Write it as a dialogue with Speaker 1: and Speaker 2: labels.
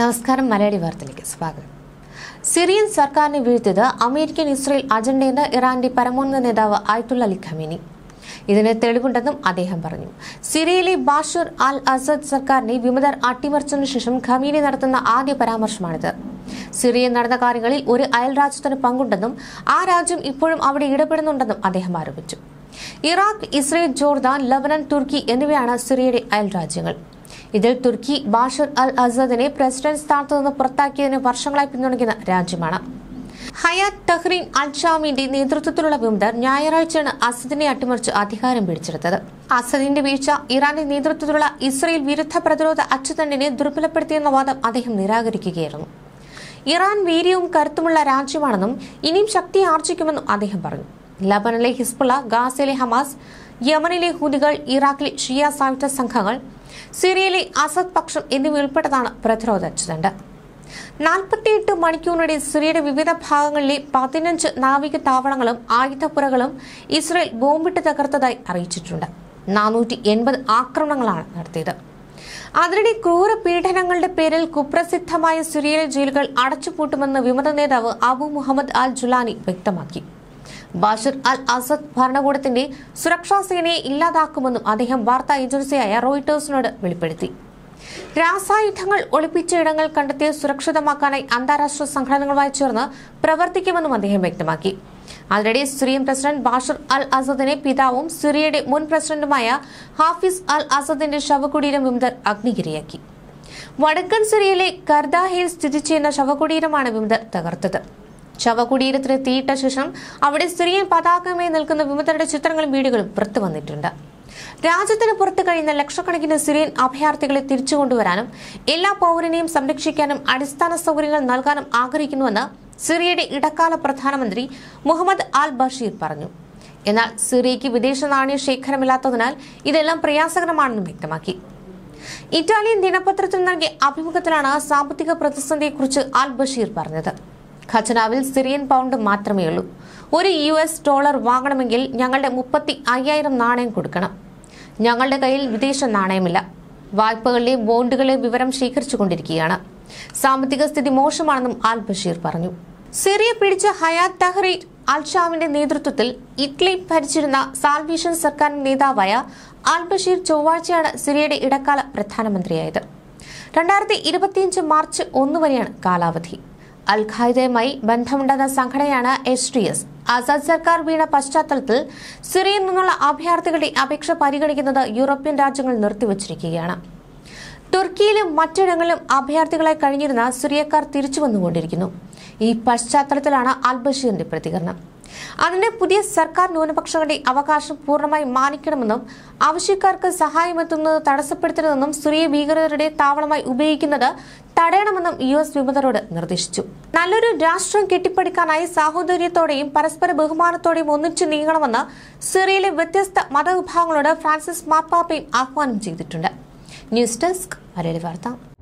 Speaker 1: നമസ്കാരം മലയാളി വാർത്തയിലേക്ക് സ്വാഗതം സിറിയൻ സർക്കാരിനെ വീഴ്ത്തിയത് അമേരിക്കൻ ഇസ്രയേൽ അജണ്ടയെന്ന് ഇറാന്റെ പരമോന്നത നേതാവ് ആയിട്ടുള്ള അലി ഖമീനി ഇതിന് തെളിവുണ്ടെന്നും അദ്ദേഹം പറഞ്ഞു സിറിയയിലെ ബാഷർ അൽ അസദ് സർക്കാരിനെ വിമതർ അട്ടിമറിച്ചതിനു ശേഷം ഖമീനി നടത്തുന്ന ആദ്യ പരാമർശമാണിത് സിറിയൻ നടന്ന കാര്യങ്ങളിൽ ഒരു അയൽരാജ്യത്തിന് പങ്കുണ്ടെന്നും ആ രാജ്യം ഇപ്പോഴും അവിടെ ഇടപെടുന്നുണ്ടെന്നും അദ്ദേഹം ആരോപിച്ചു Iraq Israel Jordan Lebanon Turkey എന്നിവയാണ് സിറിയയുടെ അയൽ രാജ്യങ്ങൾ ഇതിൽ തുർക്കി ബാഷർ അൽ അസദിനെ പ്രസിഡന്റ് സ്ഥാനത്ത് നിന്ന് പുറത്താക്കിയതിന് വർഷങ്ങളായി പിന്തുണയ്ക്കുന്ന രാജ്യമാണ് ഹയാത്ത് തഹ്റീൻ അൽഷാമിന്റെ നേതൃത്വത്തിലുള്ള വിമതർ ഞായറാഴ്ചയാണ് അസദിനെ അട്ടിമറിച്ച് അധികാരം പിടിച്ചെടുത്തത് അസദിന്റെ വീഴ്ച ഇറാന്റെ നേതൃത്വത്തിലുള്ള ഇസ്രയേൽ വിരുദ്ധ പ്രതിരോധ അച്ചുതണ്ടിനെ ദുർബലപ്പെടുത്തിയെന്ന വാദം അദ്ദേഹം നിരാകരിക്കുകയായിരുന്നു ഇറാൻ വീര്യവും കരുത്തുമുള്ള രാജ്യമാണെന്നും ഇനിയും ശക്തി ആർജിക്കുമെന്നും അദ്ദേഹം പറഞ്ഞു ലബനിലെ ഹിസ്ബുള്ള ഗാസയിലെ ഹമാസ് യമനിലെ ഹൂദികൾ ഇറാഖിലെ ഷിയ സായുധ സംഘങ്ങൾ സിറിയയിലെ അസദ് പക്ഷം എന്നിവയുൾപ്പെട്ടതാണ് ഉൾപ്പെട്ടതാണ് പ്രതിരോധ അച്ചുതണ്ട് നാൽപ്പത്തിയെട്ട് മണിക്കൂറിനിടെ സിറിയയുടെ വിവിധ ഭാഗങ്ങളിലെ പതിനഞ്ച് നാവിക താവളങ്ങളും ആയുധപ്പുരകളും ഇസ്രയേൽ ബോംബിട്ട് തകർത്തതായി അറിയിച്ചിട്ടുണ്ട് നാനൂറ്റി എൺപത് ആക്രമണങ്ങളാണ് നടത്തിയത് അതിനിടെ ക്രൂര പീഡനങ്ങളുടെ പേരിൽ കുപ്രസിദ്ധമായ സിറിയയിലെ ജയിലുകൾ അടച്ചുപൂട്ടുമെന്ന് വിമത നേതാവ് അബു മുഹമ്മദ് അൽ ജുലാനി വ്യക്തമാക്കി ബാഷർ അൽ അസദ് ഭരണകൂടത്തിന്റെ സുരക്ഷാ സേനയെ ഇല്ലാതാക്കുമെന്നും അദ്ദേഹം വാർത്താ ഏജൻസിയായ റോയിട്ടേഴ്സിനോട് വെളിപ്പെടുത്തി രാസായുധങ്ങൾ ഒളിപ്പിച്ച ഇടങ്ങൾ കണ്ടെത്തി സുരക്ഷിതമാക്കാനായി അന്താരാഷ്ട്ര സംഘടനകളുമായി ചേർന്ന് പ്രവർത്തിക്കുമെന്നും അദ്ദേഹം വ്യക്തമാക്കി already Syrian president Bashar al അസദിനെ പിതാവും സിറിയയുടെ മുൻ പ്രസിഡന്റുമായ ഹാഫിസ് അൽ അസദിന്റെ ശവകുടീരം വിമതർ അഗ്നിഗിരിയാക്കി വടക്കൻ സിറിയയിലെ കർദാഹയിൽ സ്ഥിതി ചെയ്യുന്ന ശവകുടീരമാണ് വിമതർ തകർത്തത് ശവകുടീരത്തിന് തീയിട്ട ശേഷം അവിടെ സ്ത്രീയെ പതാകമായി നിൽക്കുന്ന വിമതരുടെ ചിത്രങ്ങളും വീടുകളും പുറത്തു വന്നിട്ടുണ്ട് രാജ്യത്തിന് പുറത്തു കഴിയുന്ന ലക്ഷക്കണക്കിന് സിറിയൻ അഭയാർത്ഥികളെ തിരിച്ചു കൊണ്ടുവരാനും എല്ലാ പൗരനെയും സംരക്ഷിക്കാനും അടിസ്ഥാന സൗകര്യങ്ങൾ നൽകാനും ആഗ്രഹിക്കുന്നുവെന്ന് സിറിയയുടെ ഇടക്കാല പ്രധാനമന്ത്രി മുഹമ്മദ് അൽ ബഷീർ പറഞ്ഞു എന്നാൽ സിറിയയ്ക്ക് വിദേശ നാണയ ശേഖരമില്ലാത്തതിനാൽ ഇതെല്ലാം പ്രയാസകരമാണെന്നും വ്യക്തമാക്കി ഇറ്റാലിയൻ ദിനപത്രത്തിന് നൽകിയ അഭിമുഖത്തിലാണ് സാമ്പത്തിക പ്രതിസന്ധിയെക്കുറിച്ച് അൽ ബഷീർ പറഞ്ഞത് ഖജനാവിൽ സിറിയൻ പൗണ്ട് മാത്രമേയുള്ളൂ ഒരു യു എസ് ഡോളർ വാങ്ങണമെങ്കിൽ ഞങ്ങളുടെ മുപ്പത്തി അയ്യായിരം നാണയം കൊടുക്കണം ഞങ്ങളുടെ കയ്യിൽ വിദേശ നാണയമില്ല വായ്പകളിലെയും ബോണ്ടുകളെ വിവരം ശേഖരിച്ചു കൊണ്ടിരിക്കുകയാണ് സാമ്പത്തിക സ്ഥിതി മോശമാണെന്നും ആൽ ബഷീർ പറഞ്ഞു സിറിയ പിടിച്ച ഹയാത് തഹ്റി അൽഷാമിന്റെ നേതൃത്വത്തിൽ ഇറ്റലി ഭരിച്ചിരുന്ന സാൽവേഷൻ സർക്കാരിന്റെ നേതാവായ അൽ ബഷീർ ചൊവ്വാഴ്ചയാണ് സിറിയയുടെ ഇടക്കാല പ്രധാനമന്ത്രിയായത് രണ്ടായിരത്തി ഇരുപത്തിയഞ്ച് മാർച്ച് ഒന്ന് വരെയാണ് കാലാവധി അൽ ബന്ധമുണ്ടെന്ന സംഘടനയാണ് എസ് ഡി എസ് ആസാദ് സർക്കാർ വീണ പശ്ചാത്തലത്തിൽ സിറിയയിൽ നിന്നുള്ള അഭയാർത്ഥികളുടെ അപേക്ഷ പരിഗണിക്കുന്നത് യൂറോപ്യൻ രാജ്യങ്ങൾ നിർത്തിവച്ചിരിക്കുകയാണ് തുർക്കിയിലും മറ്റിടങ്ങളിലും അഭയാർത്ഥികളെ കഴിഞ്ഞിരുന്ന സിറിയക്കാർ തിരിച്ചു വന്നുകൊണ്ടിരിക്കുന്നു ഈ പശ്ചാത്തലത്തിലാണ് അൽബഷീറിന്റെ പ്രതികരണം അതിന് പുതിയ സർക്കാർ ന്യൂനപക്ഷങ്ങളുടെ അവകാശം പൂർണ്ണമായി മാനിക്കണമെന്നും ആവശ്യക്കാർക്ക് സഹായമെത്തുന്നത് തടസ്സപ്പെടുത്തരുതെന്നും സുറിയ ഭീകരരുടെ താവളമായി ഉപയോഗിക്കുന്നത് തടയണമെന്നും യു എസ് വിമതരോട് നിർദ്ദേശിച്ചു നല്ലൊരു രാഷ്ട്രം കെട്ടിപ്പടുക്കാനായി സാഹോദര്യത്തോടെയും പരസ്പര ബഹുമാനത്തോടെയും ഒന്നിച്ചു നീങ്ങണമെന്ന് സിറിയയിലെ വ്യത്യസ്ത മതവിഭാഗങ്ങളോട് ഫ്രാൻസിസ് മാപ്പാപ്പയും ആഹ്വാനം ചെയ്തിട്ടുണ്ട് ന്യൂസ് ഡെസ്ക് മലയാളി വാർത്ത